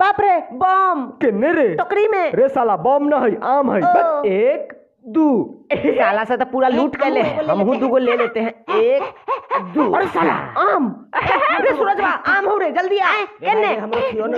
बाप रे बम के रे टोकरी में रे साला बम न है आम है बस एक दो साला से तो पूरा लूट के ले हम हूं दू ले लेते हैं एक दो अरे साला आम अरे सूरज बा आम हो रे जल्दी आ एने